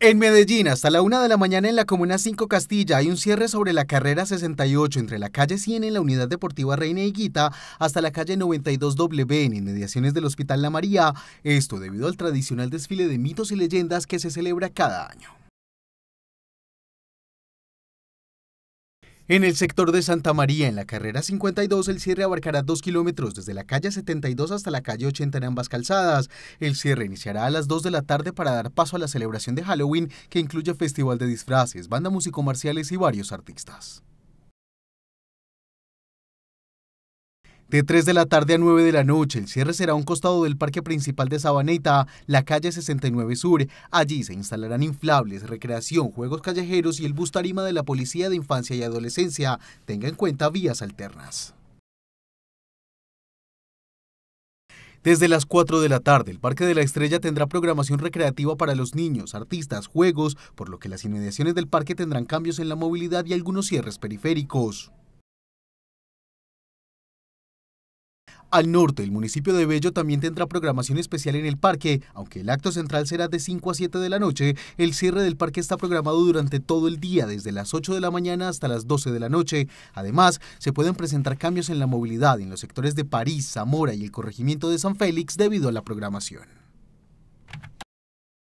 En Medellín, hasta la una de la mañana en la Comuna 5 Castilla, hay un cierre sobre la carrera 68 entre la calle 100 en la Unidad Deportiva Reina Higuita hasta la calle 92W en inmediaciones del Hospital La María, esto debido al tradicional desfile de mitos y leyendas que se celebra cada año. En el sector de Santa María, en la carrera 52, el cierre abarcará dos kilómetros desde la calle 72 hasta la calle 80 en ambas calzadas. El cierre iniciará a las 2 de la tarde para dar paso a la celebración de Halloween, que incluye festival de disfraces, banda musicomarciales y varios artistas. De 3 de la tarde a 9 de la noche, el cierre será a un costado del Parque Principal de Sabaneta, la calle 69 Sur. Allí se instalarán inflables, recreación, juegos callejeros y el bustarima de la Policía de Infancia y Adolescencia. Tenga en cuenta vías alternas. Desde las 4 de la tarde, el Parque de la Estrella tendrá programación recreativa para los niños, artistas, juegos, por lo que las inmediaciones del parque tendrán cambios en la movilidad y algunos cierres periféricos. Al norte, el municipio de Bello también tendrá programación especial en el parque. Aunque el acto central será de 5 a 7 de la noche, el cierre del parque está programado durante todo el día, desde las 8 de la mañana hasta las 12 de la noche. Además, se pueden presentar cambios en la movilidad en los sectores de París, Zamora y el corregimiento de San Félix debido a la programación.